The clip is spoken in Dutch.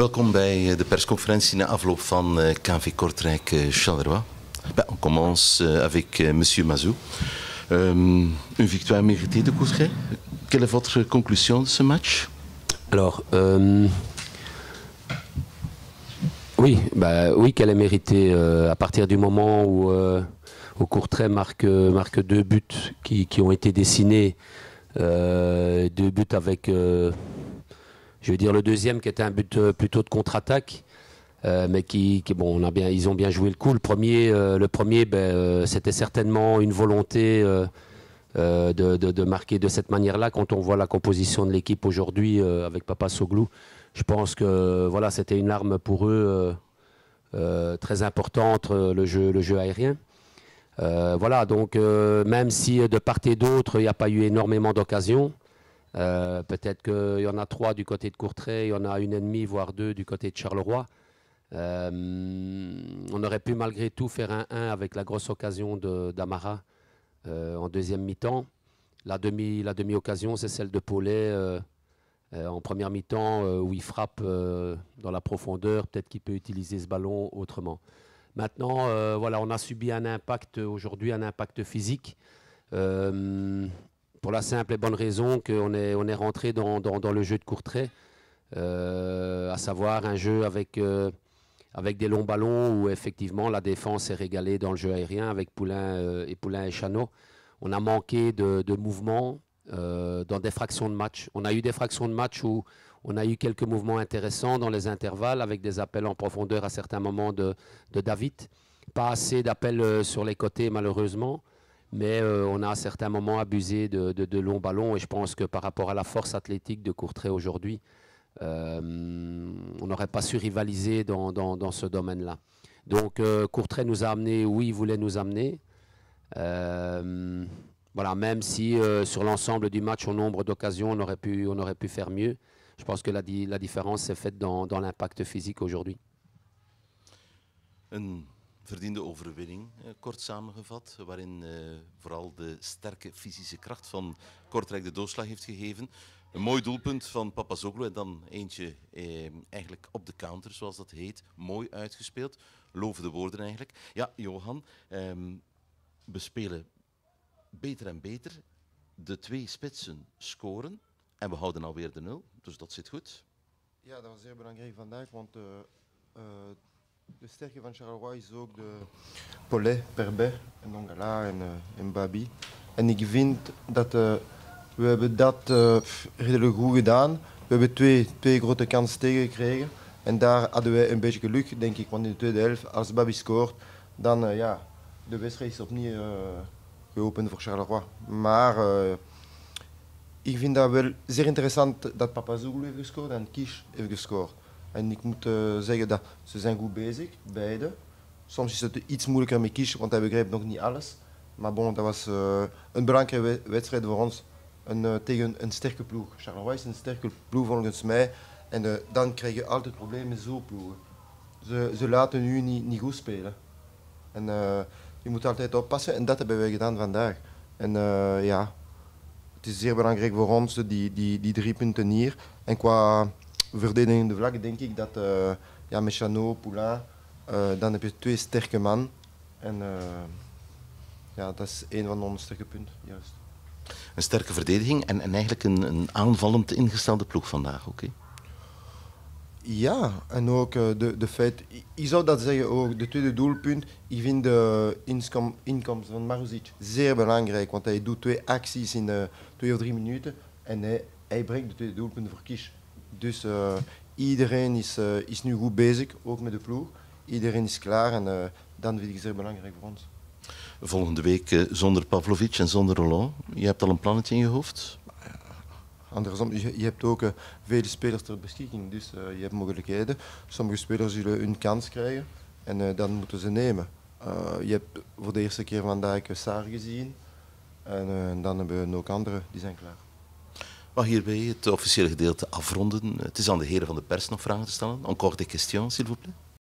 la conférence eh, de persconferentie na afloop de eh, KV Kortrijk eh, Charleroi. Bah, on commence avec Monsieur Mazou. Ehm, une victoire méritée de Courtrai. Quelle est votre conclusion de ce match Alors, ehm, oui, bah, oui qu'elle est méritée. Euh, à partir du moment où, euh, au Courtrai marque, marque deux buts qui, qui ont été dessinés, euh, deux buts avec je veux dire, le deuxième qui était un but euh, plutôt de contre-attaque. Euh, mais qui, bon, ils ont bien joué le coup. Le premier, euh, le premier, ben, c'était certainement une volonté de, marquer de cette manière-là. Quand on voit la composition de l'équipe aujourd'hui avec Papa Soglou, je pense que voilà, c'était une arme pour eux très importante le jeu, le jeu aérien. voilà, donc même si de part et d'autre, il n'y a pas eu énormément d'occasions. Euh, peut-être qu'il y en a trois du côté de Courtrai, il y en a une et demie, voire deux du côté de Charleroi. Euh, on aurait pu malgré tout faire un 1 avec la grosse occasion d'Amara euh, en deuxième mi-temps. La demi-occasion, la demi c'est celle de Paulet en première mi-temps où il frappe dans la profondeur. Peut-être qu'il peut utiliser ce ballon autrement. Maintenant, voilà, on a subi un impact aujourd'hui, un impact physique pour la simple et bonne raison qu'on est, on est rentré dans, le jeu de court euh, à savoir un jeu avec, euh, avec des longs ballons où effectivement la défense est régalée dans le jeu aérien avec Poulain euh, et Poulain et Chano. On a manqué de, mouvements euh, dans des fractions de match. On a eu des fractions de match où on a eu quelques mouvements intéressants dans les intervalles avec des appels en profondeur à certains moments de David. Pas assez d'appels sur les côtés malheureusement mais euh, on a à certains moments abusé de, longs ballons et je pense que par rapport à la force athlétique de Courtrai aujourd'hui, euh, on n'aurait pas su rivaliser dans, ce domaine-là. Donc euh, Courtrai nous a amené où il voulait nous amener. voilà, même si sur l'ensemble du match, au nombre d'occasions, on, aurait pu, faire mieux. Je pense que la, différence s'est faite dans, l'impact physique aujourd'hui. verdiende overwinning, eh, kort samengevat. Waarin eh, vooral de sterke fysische kracht van Kortrijk de doorslag heeft gegeven. Een mooi doelpunt van Papazoglu en dan eentje eh, eigenlijk op de counter, zoals dat heet. Mooi uitgespeeld. Lovende de woorden eigenlijk. Ja, Johan, ehm, we spelen beter en beter. De twee spitsen scoren en we houden alweer de nul. Dus dat zit goed. Ja, dat was zeer belangrijk vandaag, want uh, de sterke van Charleroi is ook de pollet, Perbet en en, eh, en Babi. En ik vind dat eh, we hebben dat eh, redelijk goed gedaan. We hebben twee, twee grote kansen tegengekregen. En daar hadden wij een beetje geluk, denk ik. Want in de tweede helft, als Babi scoort, dan uh, ja, de wedstrijd is opnieuw geopend voor Charleroi. Maar ik vind dat wel zeer interessant dat Papa heeft gescoord en Kish heeft gescoord. En ik moet eh, zeggen dat ze zijn goed bezig, beide. Soms is het iets moeilijker met kiezen, want hij begrijpt nog niet alles. Maar bon, dat was eh, een belangrijke wedstrijd voor ons. Een, eh, tegen een sterke ploeg. Charleroi is een sterke ploeg volgens mij. En dan krijg je altijd problemen met zo'n ploegen. Ze, ze, laten nu niet, niet goed spelen. En je moet altijd oppassen en dat hebben wij gedaan vandaag. En ja, het is zeer belangrijk voor ons, die, die, die drie punten hier. En qua verdedigende vlak denk ik dat uh, ja, met Chano, Poulain, eh, dan heb je twee sterke man. En eh, ja, dat is een van onze sterke punten, juist. Een sterke verdediging en, eigenlijk een, een aanvallend ingestelde ploeg vandaag, oké? Ja, en ook de, de feit, ik zou dat zeggen ook, de tweede doelpunt, ik vind de inkom, inkomst van Marusic zeer belangrijk, want hij doet twee acties in twee of drie minuten en hij, hij brengt de tweede doelpunt voor Kish. Dus eh, iedereen is, eh, is nu goed bezig, ook met de ploeg. Iedereen is klaar en eh, dat vind ik zeer belangrijk voor ons. Volgende week zonder Pavlovic en zonder Roland. Je hebt al een plannetje in je hoofd? Andersom, je, hebt ook vele spelers ter beschikking, dus je hebt mogelijkheden. Sommige spelers zullen hun kans krijgen en dan moeten ze nemen. je hebt voor de eerste keer vandaag Saar gezien en dan hebben we ook anderen die zijn klaar mag hierbij het officiële gedeelte afronden. Het is aan de heren van de pers nog vragen te stellen. Encore des questions, s'il vous plaît.